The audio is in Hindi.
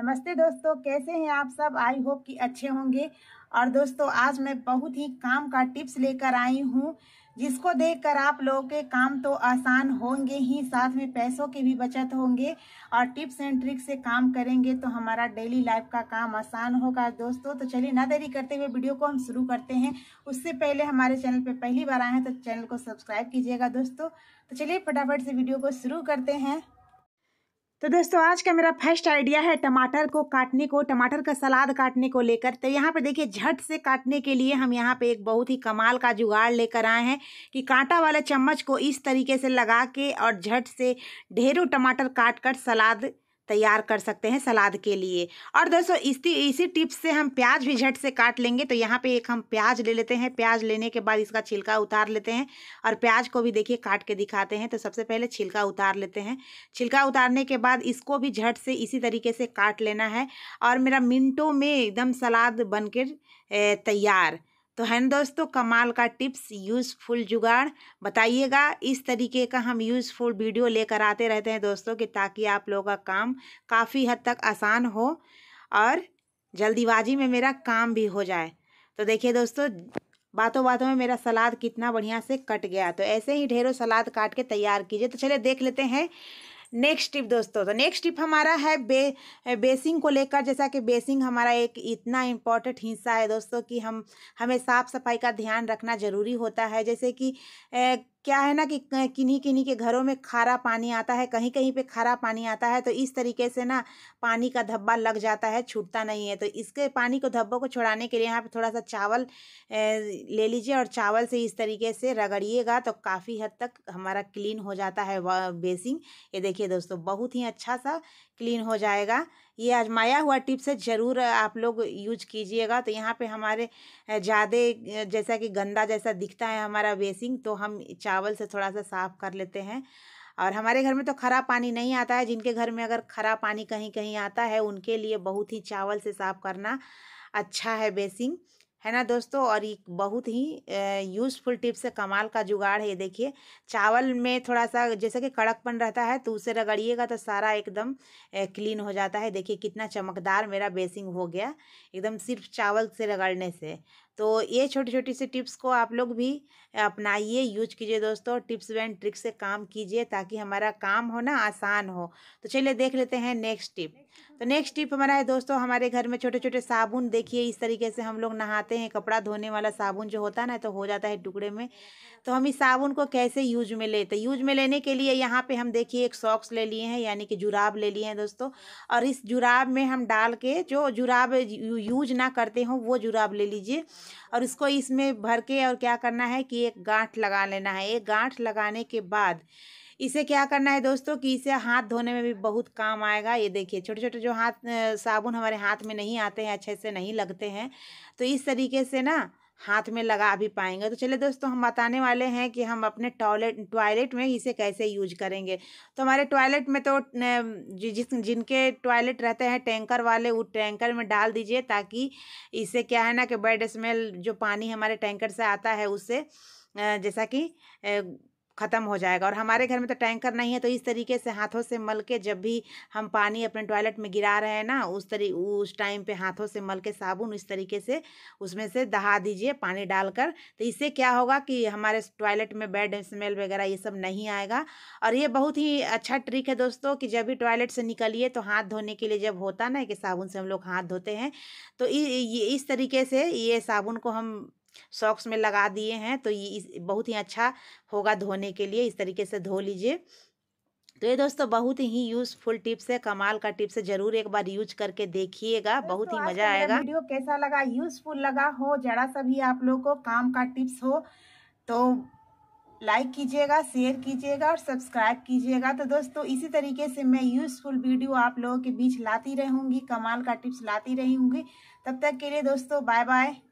नमस्ते दोस्तों कैसे हैं आप सब आई होप कि अच्छे होंगे और दोस्तों आज मैं बहुत ही काम का टिप्स लेकर आई हूँ जिसको देखकर आप लोगों के काम तो आसान होंगे ही साथ में पैसों की भी बचत होंगे और टिप्स एंड ट्रिक्स से काम करेंगे तो हमारा डेली लाइफ का काम आसान होगा दोस्तों तो चलिए ना देरी करते हुए वीडियो को हम शुरू करते हैं उससे पहले हमारे चैनल पर पहली बार आए हैं तो चैनल को सब्सक्राइब कीजिएगा दोस्तों तो चलिए फटाफट से वीडियो को शुरू करते हैं तो दोस्तों आज का मेरा फर्स्ट आइडिया है टमाटर को काटने को टमाटर का सलाद काटने को लेकर तो यहाँ पर देखिए झट से काटने के लिए हम यहाँ पे एक बहुत ही कमाल का जुगाड़ लेकर आए हैं कि कांटा वाले चम्मच को इस तरीके से लगा के और झट से ढेरों टमाटर काट कर सलाद तैयार कर सकते हैं सलाद के लिए और दोस्तों इसी इसी टिप्स से हम प्याज भी झट से काट लेंगे तो यहाँ पे एक हम प्याज ले लेते हैं प्याज लेने के बाद इसका छिलका उतार लेते हैं और प्याज को भी देखिए काट के दिखाते हैं तो सबसे पहले छिलका उतार लेते हैं छिलका उतारने के बाद इसको भी झट से इसी तरीके से काट लेना है और मेरा मिनटों में एकदम सलाद बनकर तैयार तो है ना दोस्तों कमाल का टिप्स यूज़फुल जुगाड़ बताइएगा इस तरीके का हम यूज़फुल वीडियो लेकर आते रहते हैं दोस्तों कि ताकि आप लोगों का काम काफ़ी हद तक आसान हो और जल्दीबाजी में मेरा काम भी हो जाए तो देखिए दोस्तों बातों बातों में मेरा सलाद कितना बढ़िया से कट गया तो ऐसे ही ढेरों सलाद काट के तैयार कीजिए तो चलिए देख लेते हैं नेक्स्ट टिप दोस्तों तो नेक्स्ट टिप हमारा है बे बेसिंग को लेकर जैसा कि बेसिंग हमारा एक इतना इम्पॉर्टेंट हिस्सा है दोस्तों कि हम हमें साफ़ सफाई का ध्यान रखना ज़रूरी होता है जैसे कि ए, क्या है ना कि किन्हीं किन्हीं के घरों में खारा पानी आता है कहीं कहीं पे खारा पानी आता है तो इस तरीके से ना पानी का धब्बा लग जाता है छूटता नहीं है तो इसके पानी को धब्बों को छुड़ाने के लिए यहाँ पे थोड़ा सा चावल ले लीजिए और चावल से इस तरीके से रगड़िएगा तो काफ़ी हद तक हमारा क्लीन हो जाता है बेसिंग ये देखिए दोस्तों बहुत ही अच्छा सा क्लीन हो जाएगा ये आजमाया हुआ टिप्स है ज़रूर आप लोग यूज कीजिएगा तो यहाँ पे हमारे ज़्यादा जैसा कि गंदा जैसा दिखता है हमारा बेसिंग तो हम चावल से थोड़ा सा साफ़ कर लेते हैं और हमारे घर में तो खरा पानी नहीं आता है जिनके घर में अगर खरा पानी कहीं कहीं आता है उनके लिए बहुत ही चावल से साफ़ करना अच्छा है बेसिंग है ना दोस्तों और एक बहुत ही यूज़फुल टिप्स है कमाल का जुगाड़ है देखिए चावल में थोड़ा सा जैसे कि कड़कपन रहता है तो उसे रगड़िएगा तो सारा एकदम क्लीन हो जाता है देखिए कितना चमकदार मेरा बेसिंग हो गया एकदम सिर्फ चावल से रगड़ने से तो ये छोटी छोटी सी टिप्स को आप लोग भी अपनाइए यूज कीजिए दोस्तों टिप्स एंड ट्रिक्स से काम कीजिए ताकि हमारा काम हो ना आसान हो तो चलिए देख लेते हैं नेक्स्ट टिप तो नेक्स्ट टिप हमारा है दोस्तों हमारे घर में छोटे छोटे साबुन देखिए इस तरीके से हम लोग नहाते हैं कपड़ा धोने वाला साबुन जो होता है ना तो हो जाता है टुकड़े में तो हम इस साबुन को कैसे यूज में ले तो यूज में लेने के लिए यहाँ पे हम देखिए एक सॉक्स ले लिए हैं यानी कि जुराब ले लिए हैं दोस्तों और इस जुराब में हम डाल के जो जुराब यूज ना करते हों वो जुराब ले लीजिए और इसको इसमें भर के और क्या करना है कि एक गांठ लगा लेना है एक गांठ लगाने के बाद इसे क्या करना है दोस्तों कि इसे हाथ धोने में भी बहुत काम आएगा ये देखिए छोटे छोटे जो हाथ साबुन हमारे हाथ में नहीं आते हैं अच्छे से नहीं लगते हैं तो इस तरीके से ना हाथ में लगा भी पाएंगे तो चलिए दोस्तों हम बताने वाले हैं कि हम अपने टॉयलेट टॉयलेट में इसे कैसे यूज करेंगे तो हमारे टॉयलेट में तो जिस जिनके टॉयलेट रहते हैं टैंकर वाले वो टैंकर में डाल दीजिए ताकि इससे क्या है ना कि बैड स्मेल जो पानी हमारे टैंकर से आता है उससे जैसा कि ख़त्म हो जाएगा और हमारे घर में तो टैंकर नहीं है तो इस तरीके से हाथों से मल के जब भी हम पानी अपने टॉयलेट में गिरा रहे हैं ना उस तरी उस टाइम पे हाथों से मल के साबुन इस तरीके से उसमें से दहा दीजिए पानी डालकर तो इससे क्या होगा कि हमारे टॉयलेट में बैड स्मेल वगैरह ये सब नहीं आएगा और ये बहुत ही अच्छा ट्रिक है दोस्तों कि जब भी टॉयलेट से निकलिए तो हाथ धोने के लिए जब होता ना कि साबुन से हम लोग हाथ धोते हैं तो इस तरीके से ये साबुन को हम सॉक्स में लगा दिए हैं तो ये बहुत ही अच्छा होगा धोने के लिए इस तरीके से धो लीजिए तो ये दोस्तों बहुत ही यूजफुल टिप्स है कमाल का टिप्स है जरूर एक बार यूज करके देखिएगा बहुत ही मजा आएगा वीडियो कैसा लगा यूजफुल लगा हो जरा सा भी आप लोगों को काम का टिप्स हो तो लाइक कीजिएगा शेयर कीजिएगा और सब्सक्राइब कीजिएगा तो दोस्तों इसी तरीके से मैं यूजफुल वीडियो आप लोगों के बीच लाती रहूंगी कमाल का टिप्स लाती रहूंगी तब तक के लिए दोस्तों बाय बाय